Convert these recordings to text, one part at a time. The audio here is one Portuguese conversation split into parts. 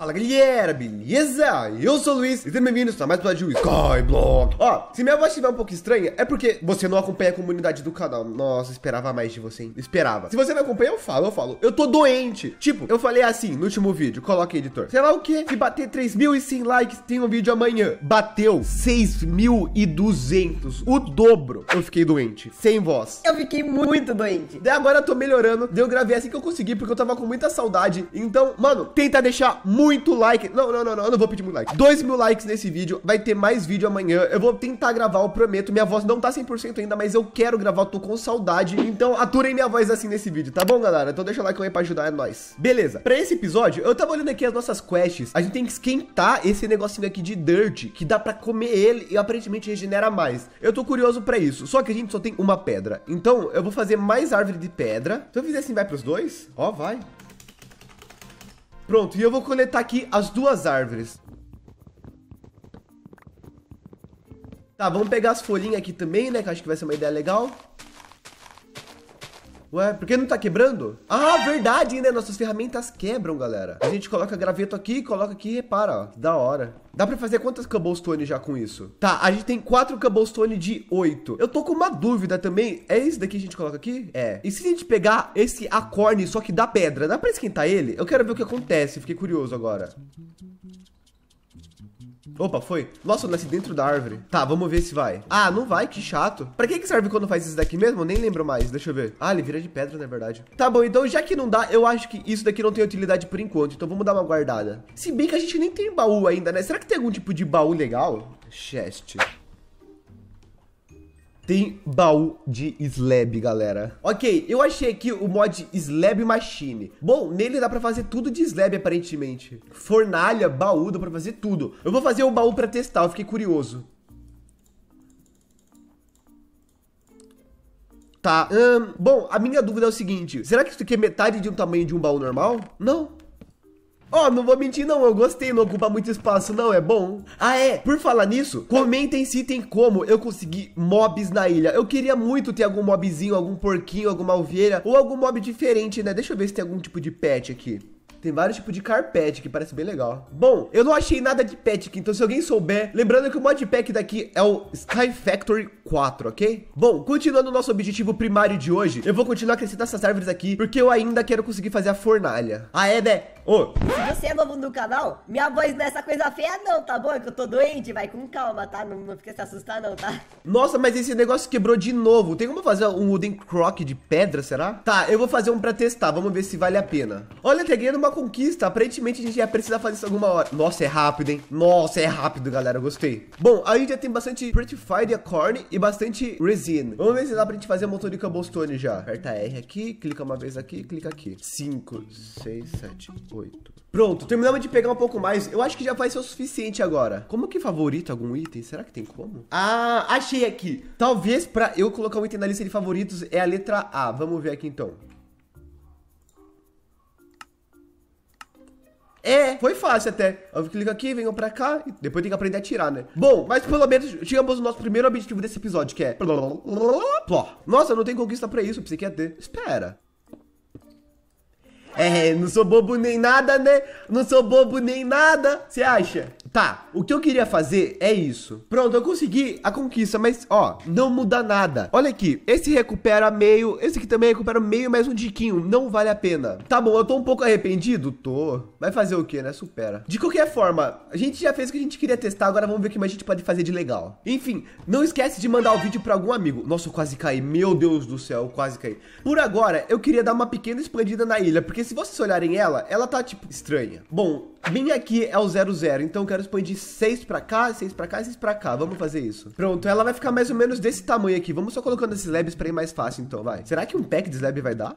Fala galera, beleza? Eu sou o Luiz e sejam bem-vindos a mais um episódio Skyblock. Ó, se minha voz estiver um pouco estranha, é porque você não acompanha a comunidade do canal. Nossa, esperava mais de você, hein? Esperava. Se você não acompanha, eu falo, eu falo. Eu tô doente. Tipo, eu falei assim no último vídeo, coloca editor. Sei lá o que, se bater 3.100 likes, tem um vídeo amanhã. Bateu 6.200, o dobro. Eu fiquei doente, sem voz. Eu fiquei muito doente. Daí agora eu tô melhorando, daí eu gravei assim que eu consegui, porque eu tava com muita saudade. Então, mano, tenta deixar muito muito like. Não, não, não, não, eu não vou pedir muito like. 2 mil likes nesse vídeo. Vai ter mais vídeo amanhã. Eu vou tentar gravar, eu prometo. Minha voz não tá 100% ainda, mas eu quero gravar. Eu tô com saudade. Então aturem minha voz assim nesse vídeo, tá bom, galera? Então deixa o like aí pra ajudar, é nóis. Beleza. Pra esse episódio, eu tava olhando aqui as nossas quests. A gente tem que esquentar esse negocinho aqui de dirt, que dá pra comer ele e aparentemente regenera mais. Eu tô curioso pra isso. Só que a gente só tem uma pedra. Então eu vou fazer mais árvore de pedra. Se eu fizer assim, vai pros dois? Ó, vai. Pronto, e eu vou coletar aqui as duas árvores. Tá, vamos pegar as folhinhas aqui também, né? Que acho que vai ser uma ideia legal. Ué, por que não tá quebrando? Ah, verdade, né? Nossas ferramentas quebram, galera. A gente coloca graveto aqui, coloca aqui e repara, ó. da hora. Dá pra fazer quantas cobblestone já com isso? Tá, a gente tem quatro cobblestone de oito. Eu tô com uma dúvida também. É isso daqui que a gente coloca aqui? É. E se a gente pegar esse acorne, só que da pedra, dá pra esquentar ele? Eu quero ver o que acontece. Fiquei curioso agora. Opa, foi. Nossa, eu nasci dentro da árvore. Tá, vamos ver se vai. Ah, não vai, que chato. Pra que que serve quando faz isso daqui mesmo? Eu nem lembro mais, deixa eu ver. Ah, ele vira de pedra, na é verdade. Tá bom, então já que não dá, eu acho que isso daqui não tem utilidade por enquanto, então vamos dar uma guardada. Se bem que a gente nem tem baú ainda, né? Será que tem algum tipo de baú legal? Chest. Tem baú de slab, galera. Ok, eu achei aqui o mod slab machine. Bom, nele dá pra fazer tudo de slab, aparentemente. Fornalha, baú, dá pra fazer tudo. Eu vou fazer o baú pra testar, eu fiquei curioso. Tá, hum, bom, a minha dúvida é o seguinte. Será que isso aqui é metade de um tamanho de um baú normal? Não, Ó, oh, não vou mentir não, eu gostei, não ocupa muito espaço não, é bom. Ah é, por falar nisso, comentem se tem como eu conseguir mobs na ilha. Eu queria muito ter algum mobzinho, algum porquinho, alguma ovelha ou algum mob diferente, né? Deixa eu ver se tem algum tipo de pet aqui. Tem vários tipos de carpete que parece bem legal. Bom, eu não achei nada de pet aqui, então se alguém souber, lembrando que o modpack daqui é o Sky Factory 4, ok? Bom, continuando o nosso objetivo primário de hoje, eu vou continuar crescendo essas árvores aqui, porque eu ainda quero conseguir fazer a fornalha. Ah, é, né? Ô! Se você é novo no canal, minha voz não é essa coisa feia não, tá bom? É que eu tô doente, vai com calma, tá? Não, não fica se assustar não, tá? Nossa, mas esse negócio quebrou de novo. Tem como fazer um wooden crock de pedra, será? Tá, eu vou fazer um pra testar, vamos ver se vale a pena. Olha, tá ganhando uma conquista. Aparentemente a gente ia precisar fazer isso alguma hora. Nossa, é rápido, hein? Nossa, é rápido, galera, gostei. Bom, aí já tem bastante Prettified Corn e bastante Resin. Vamos ver se dá pra gente fazer um motor de cobblestone já. Aperta R aqui, clica uma vez aqui, clica aqui. 5, 6, 7, 8. Pronto, terminamos de pegar um pouco mais. Eu acho que já vai ser o suficiente agora. Como que favorito algum item? Será que tem como? Ah, achei aqui. Talvez pra eu colocar um item na lista de favoritos é a letra A. Vamos ver aqui então. É, foi fácil até. Eu clico aqui, venham pra cá, depois tem que aprender a tirar, né? Bom, mas pelo menos chegamos no nosso primeiro objetivo desse episódio, que é... Nossa, não tem conquista pra isso, pensei que ia ter. Espera. É, não sou bobo nem nada, né? Não sou bobo nem nada, você acha? Tá, o que eu queria fazer é isso. Pronto, eu consegui a conquista, mas ó, não muda nada. Olha aqui, esse recupera meio, esse aqui também recupera meio, mais um diquinho. não vale a pena. Tá bom, eu tô um pouco arrependido? Tô. Vai fazer o que, né? Supera. De qualquer forma, a gente já fez o que a gente queria testar, agora vamos ver o que mais a gente pode fazer de legal. Enfim, não esquece de mandar o vídeo pra algum amigo. Nossa, eu quase caí, meu Deus do céu, quase caí. Por agora, eu queria dar uma pequena expandida na ilha, porque se vocês olharem ela, ela tá, tipo, estranha. Bom, Vim aqui é o 00, então eu quero expandir 6 pra cá, 6 pra cá e 6 pra cá. Vamos fazer isso. Pronto, ela vai ficar mais ou menos desse tamanho aqui. Vamos só colocando esses labs pra ir mais fácil, então, vai. Será que um pack de slab vai dar?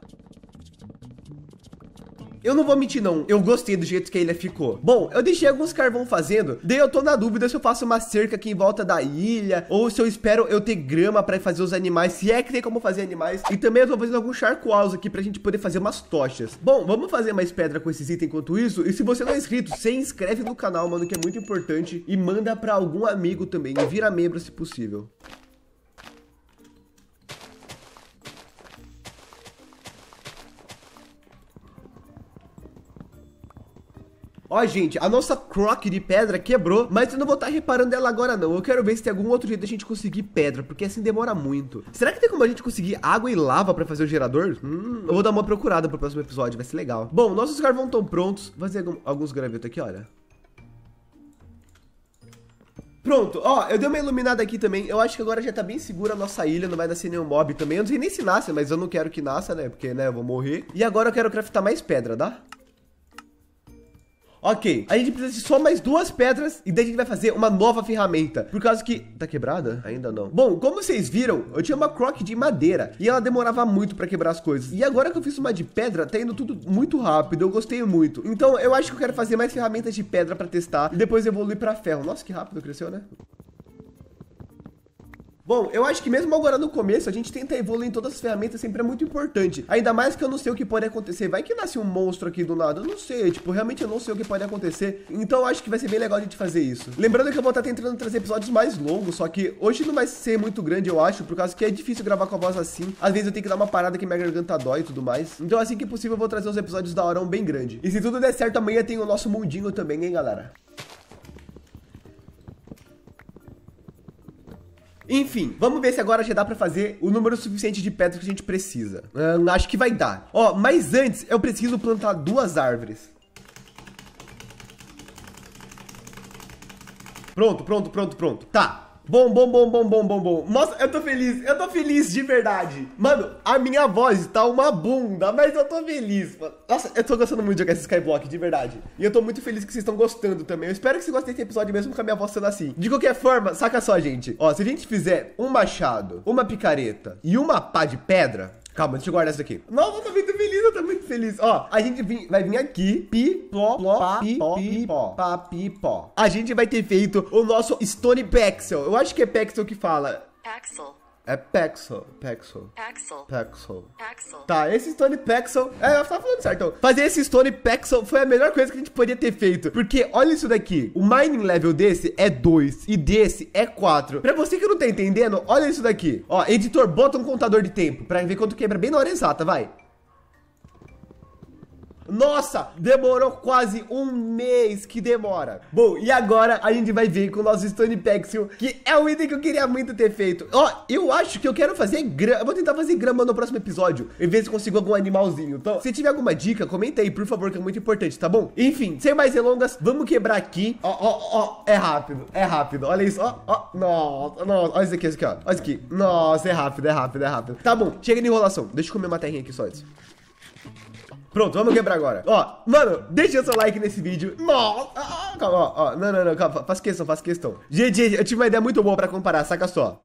Eu não vou mentir, não. Eu gostei do jeito que a ilha ficou. Bom, eu deixei alguns carvão fazendo. Daí eu tô na dúvida se eu faço uma cerca aqui em volta da ilha. Ou se eu espero eu ter grama pra fazer os animais. Se é que tem como fazer animais. E também eu tô fazendo alguns charcoals aqui pra gente poder fazer umas tochas. Bom, vamos fazer mais pedra com esses itens enquanto isso. E se você não é inscrito, se inscreve no canal, mano, que é muito importante. E manda pra algum amigo também. E vira membro se possível. Ó, gente, a nossa croc de pedra quebrou, mas eu não vou estar tá reparando ela agora, não. Eu quero ver se tem algum outro jeito da gente conseguir pedra, porque assim demora muito. Será que tem como a gente conseguir água e lava pra fazer o gerador? Hum, eu vou dar uma procurada pro próximo episódio, vai ser legal. Bom, nossos carvão estão prontos. Vou fazer alguns gravetos aqui, olha. Pronto, ó, eu dei uma iluminada aqui também. Eu acho que agora já tá bem segura a nossa ilha, não vai nascer nenhum mob também. Eu não sei nem se nasce, mas eu não quero que nasça, né? Porque, né, eu vou morrer. E agora eu quero craftar mais pedra, dá? Tá? Ok, a gente precisa de só mais duas pedras e daí a gente vai fazer uma nova ferramenta. Por causa que... Tá quebrada? Ainda não. Bom, como vocês viram, eu tinha uma croc de madeira e ela demorava muito pra quebrar as coisas. E agora que eu fiz uma de pedra, tá indo tudo muito rápido, eu gostei muito. Então eu acho que eu quero fazer mais ferramentas de pedra pra testar e depois evoluir pra ferro. Nossa, que rápido cresceu, né? Bom, eu acho que mesmo agora no começo, a gente tenta evoluir em todas as ferramentas, sempre é muito importante. Ainda mais que eu não sei o que pode acontecer. Vai que nasce um monstro aqui do nada, eu não sei, tipo, realmente eu não sei o que pode acontecer. Então eu acho que vai ser bem legal a gente fazer isso. Lembrando que eu vou estar tá tentando trazer episódios mais longos, só que hoje não vai ser muito grande, eu acho, por causa que é difícil gravar com a voz assim. Às vezes eu tenho que dar uma parada que minha garganta dói e tudo mais. Então assim que possível eu vou trazer uns episódios da um bem grande. E se tudo der certo, amanhã tem o nosso mundinho também, hein, galera? Enfim, vamos ver se agora já dá pra fazer o número suficiente de pedras que a gente precisa. Hum, acho que vai dar. Ó, mas antes eu preciso plantar duas árvores. Pronto, pronto, pronto, pronto. Tá, Bom, bom, bom, bom, bom, bom, bom. Nossa, eu tô feliz, eu tô feliz de verdade. Mano, a minha voz tá uma bunda, mas eu tô feliz. Nossa, eu tô gostando muito de jogar esse Skyblock, de verdade. E eu tô muito feliz que vocês estão gostando também. Eu espero que vocês gostem desse episódio mesmo com a minha voz sendo assim. De qualquer forma, saca só, gente. Ó, se a gente fizer um machado, uma picareta e uma pá de pedra, Calma, deixa eu guardar isso aqui. Nossa, eu tô muito feliz, eu tô muito feliz. Ó, a gente vai vir aqui. Pi, pló, pló, pá, pi, pó, pi, pó, pá, pi, A gente vai ter feito o nosso Stone Pexel. Eu acho que é Pexel que fala. Pexel. É Pexel, Pexel. Pexel. Pexel. Pexel. Tá, esse Stone Pexel. É, eu tava falando certo. fazer esse Stone Pexel foi a melhor coisa que a gente podia ter feito. Porque olha isso daqui. O mining level desse é 2 e desse é 4. Pra você que não tá entendendo, olha isso daqui. Ó, editor, bota um contador de tempo pra ver quanto quebra bem na hora exata, vai. Nossa, demorou quase um mês que demora. Bom, e agora a gente vai vir com o nosso Stone Pexel, que é o item que eu queria muito ter feito. Ó, oh, eu acho que eu quero fazer grama. Eu vou tentar fazer grama no próximo episódio e ver se consigo algum animalzinho. Então, se tiver alguma dica, comenta aí, por favor, que é muito importante, tá bom? Enfim, sem mais delongas, vamos quebrar aqui. Ó, ó, ó, é rápido, é rápido. Olha isso, ó, ó. Nossa, nossa. Olha isso aqui, isso aqui, ó. Olha isso aqui. Nossa, é rápido, é rápido, é rápido. Tá bom, chega de enrolação. Deixa eu comer uma terrinha aqui só antes. Pronto, vamos quebrar agora. Ó, mano, deixa seu like nesse vídeo. Nossa! Ah, calma, ó, ó. Não, não, não, calma. Faz questão, faz questão. Gente, gente, eu tive uma ideia muito boa pra comparar, saca só.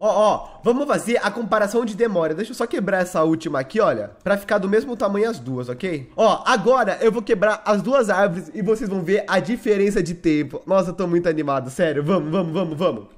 Ó, ó, vamos fazer a comparação de demora. Deixa eu só quebrar essa última aqui, olha, pra ficar do mesmo tamanho as duas, ok? Ó, agora eu vou quebrar as duas árvores e vocês vão ver a diferença de tempo. Nossa, eu tô muito animado, sério. Vamos, vamos, vamos, vamos.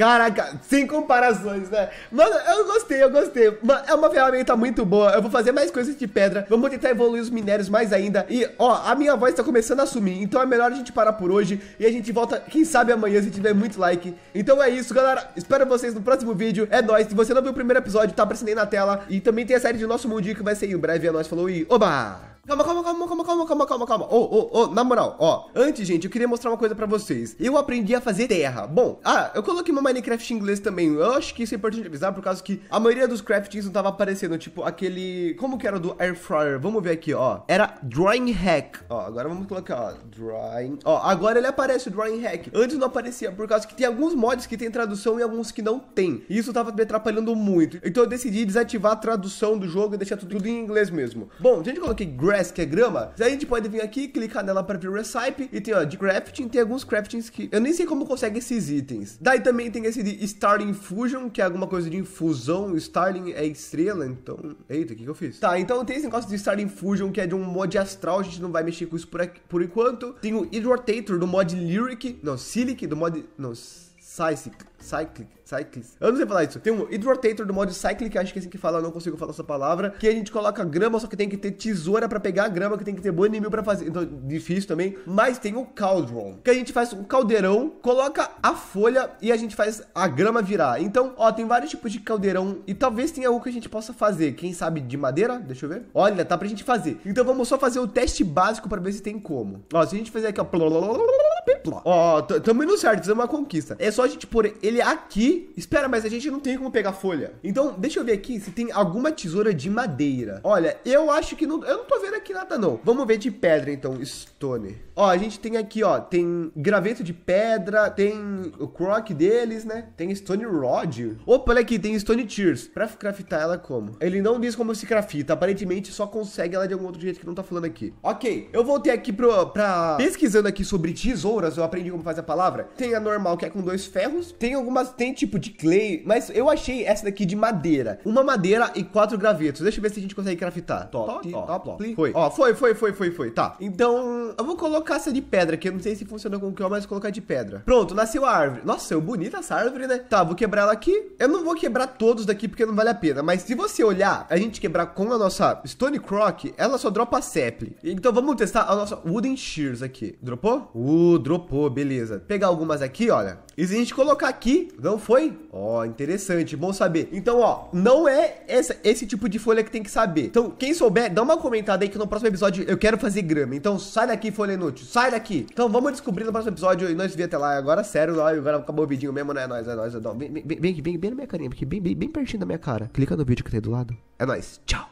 Caraca, sem comparações, né? Mano, eu gostei, eu gostei. é uma ferramenta muito boa. Eu vou fazer mais coisas de pedra. Vamos tentar evoluir os minérios mais ainda. E, ó, a minha voz tá começando a sumir. Então é melhor a gente parar por hoje. E a gente volta, quem sabe amanhã, se tiver muito like. Então é isso, galera. Espero vocês no próximo vídeo. É nóis. Se você não viu o primeiro episódio, tá aparecendo aí na tela. E também tem a série de Nosso Mundinho que vai sair em breve. É nóis. Falou e oba! Calma, calma, calma, calma, calma, calma, calma, calma. Ô, ô, ô, na moral, ó. Antes, gente, eu queria mostrar uma coisa pra vocês. Eu aprendi a fazer terra. Bom, ah, eu coloquei meu Minecraft em inglês também. Eu acho que isso é importante avisar, por causa que a maioria dos craftings não tava aparecendo. Tipo, aquele... Como que era do air fryer? Vamos ver aqui, ó. Era drawing hack. Ó, agora vamos colocar, ó. Drawing... Ó, agora ele aparece, o drawing hack. Antes não aparecia, por causa que tem alguns mods que tem tradução e alguns que não tem. E isso tava me atrapalhando muito. Então eu decidi desativar a tradução do jogo e deixar tudo, tudo em inglês mesmo. Bom, gente, eu coloquei que é grama. Daí a gente pode vir aqui, clicar nela para ver o recipe e tem ó, de crafting, tem alguns craftings que eu nem sei como consegue esses itens. Daí também tem esse de Starling Fusion, que é alguma coisa de infusão, Starling é estrela, então, eita, o que que eu fiz? Tá, então tem esse negócio de Starling Fusion, que é de um mod astral, a gente não vai mexer com isso por, aqui, por enquanto. Tem o Hydrotator do mod Lyric, não, Silic do mod, não, Cyclic, cyclic, cyclic. Eu não sei falar isso. Tem um Hydro Rotator do modo Cyclic, acho que é assim que fala, eu não consigo falar essa palavra. Que a gente coloca grama, só que tem que ter tesoura pra pegar a grama, que tem que ter bom inimigo pra fazer. Então, difícil também. Mas tem o Cauldron, que a gente faz um caldeirão, coloca a folha e a gente faz a grama virar. Então, ó, tem vários tipos de caldeirão e talvez tenha algo que a gente possa fazer. Quem sabe de madeira? Deixa eu ver. Olha, tá pra gente fazer. Então, vamos só fazer o teste básico pra ver se tem como. Ó, se a gente fizer aqui, ó pô, ó, tamo indo certo, isso é uma conquista. É só a gente pôr ele aqui. Espera, mas a gente não tem como pegar folha. Então, deixa eu ver aqui se tem alguma tesoura de madeira. Olha, eu acho que não. Eu não tô vendo aqui nada, não. Vamos ver de pedra, então, stone. Ó, a gente tem aqui, ó, tem graveto de pedra, tem o croc deles, né? Tem stone rod. Opa, olha aqui, tem stone tears. Pra craftar ela como? Ele não diz como se crafta. Aparentemente, só consegue ela de algum outro jeito que não tá falando aqui. Ok, eu voltei aqui pro, pra... Pesquisando aqui sobre tesouras palavras, eu aprendi como fazer a palavra. Tem a normal, que é com dois ferros. Tem algumas, tem tipo de clay, mas eu achei essa daqui de madeira. Uma madeira e quatro gravetos. Deixa eu ver se a gente consegue craftar. Top, top, top, top. Foi. Ó, foi, foi, foi, foi, foi. Tá. Então, eu vou colocar essa de pedra, que eu não sei se funciona com o que eu, mas colocar de pedra. Pronto, nasceu a árvore. Nossa, é bonita essa árvore, né? Tá, vou quebrar ela aqui. Eu não vou quebrar todos daqui porque não vale a pena, mas se você olhar, a gente quebrar com a nossa Stone Croc, ela só dropa Seple. Então vamos testar a nossa Wooden Shears aqui. Dropou? Uh, dropou Dropou, beleza. Pegar algumas aqui, olha. E se a gente colocar aqui, não foi? Ó, oh, interessante, bom saber. Então, ó, não é essa, esse tipo de folha que tem que saber. Então, quem souber, dá uma comentada aí que no próximo episódio eu quero fazer grama. Então, sai daqui, folha inútil, sai daqui. Então, vamos descobrir no próximo episódio e nós vê até lá. Agora, sério, agora acabou o vidinho mesmo, né? É nóis, é nóis, é nóis. Bem, vem, vem, vem na minha carinha, porque bem, bem, bem pertinho da minha cara. Clica no vídeo que tem do lado. É nóis, tchau.